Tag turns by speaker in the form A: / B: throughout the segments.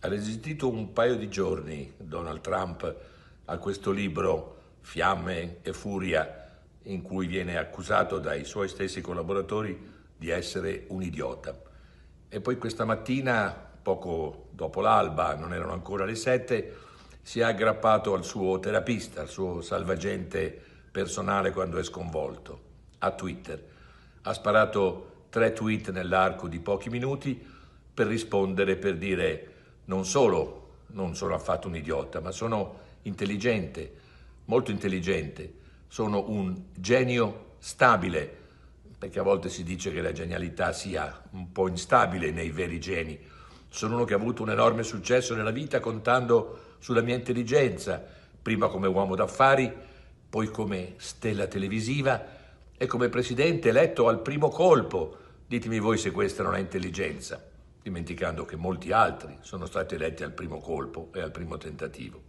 A: Ha resistito un paio di giorni Donald Trump a questo libro Fiamme e Furia in cui viene accusato dai suoi stessi collaboratori di essere un idiota. E poi questa mattina, poco dopo l'alba, non erano ancora le sette, si è aggrappato al suo terapista, al suo salvagente personale quando è sconvolto, a Twitter. Ha sparato tre tweet nell'arco di pochi minuti per rispondere, per dire non solo non sono affatto un idiota, ma sono intelligente, molto intelligente, sono un genio stabile, perché a volte si dice che la genialità sia un po' instabile nei veri geni. Sono uno che ha avuto un enorme successo nella vita contando sulla mia intelligenza, prima come uomo d'affari, poi come stella televisiva e come presidente eletto al primo colpo. Ditemi voi se questa non è intelligenza dimenticando che molti altri sono stati eletti al primo colpo e al primo tentativo.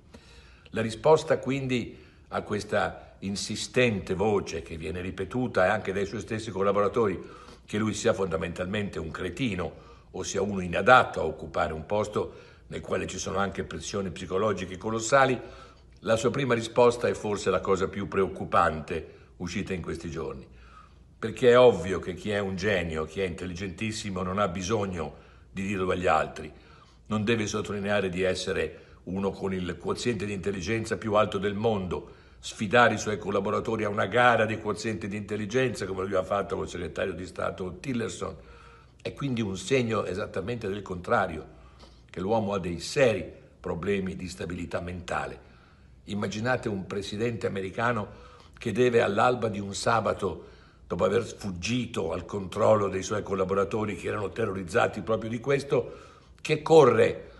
A: La risposta quindi a questa insistente voce che viene ripetuta anche dai suoi stessi collaboratori che lui sia fondamentalmente un cretino o sia uno inadatto a occupare un posto nel quale ci sono anche pressioni psicologiche colossali, la sua prima risposta è forse la cosa più preoccupante uscita in questi giorni. Perché è ovvio che chi è un genio, chi è intelligentissimo, non ha bisogno di di dirlo agli altri, non deve sottolineare di essere uno con il quoziente di intelligenza più alto del mondo, sfidare i suoi collaboratori a una gara di quoziente di intelligenza come lui ha fatto col segretario di Stato Tillerson. È quindi un segno esattamente del contrario, che l'uomo ha dei seri problemi di stabilità mentale. Immaginate un presidente americano che deve all'alba di un sabato dopo aver sfuggito al controllo dei suoi collaboratori che erano terrorizzati proprio di questo, che corre,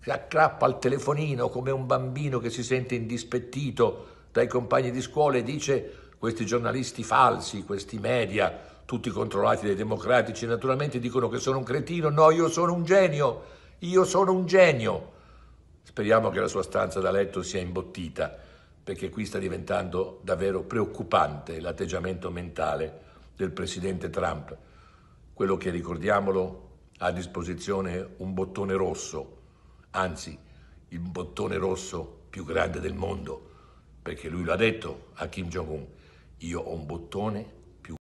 A: si aggrappa al telefonino come un bambino che si sente indispettito dai compagni di scuola e dice questi giornalisti falsi, questi media, tutti controllati dai democratici, naturalmente dicono che sono un cretino, no, io sono un genio, io sono un genio. Speriamo che la sua stanza da letto sia imbottita perché qui sta diventando davvero preoccupante l'atteggiamento mentale del presidente Trump, quello che ricordiamolo ha a disposizione un bottone rosso, anzi il bottone rosso più grande del mondo, perché lui lo ha detto a Kim Jong-un, io ho un bottone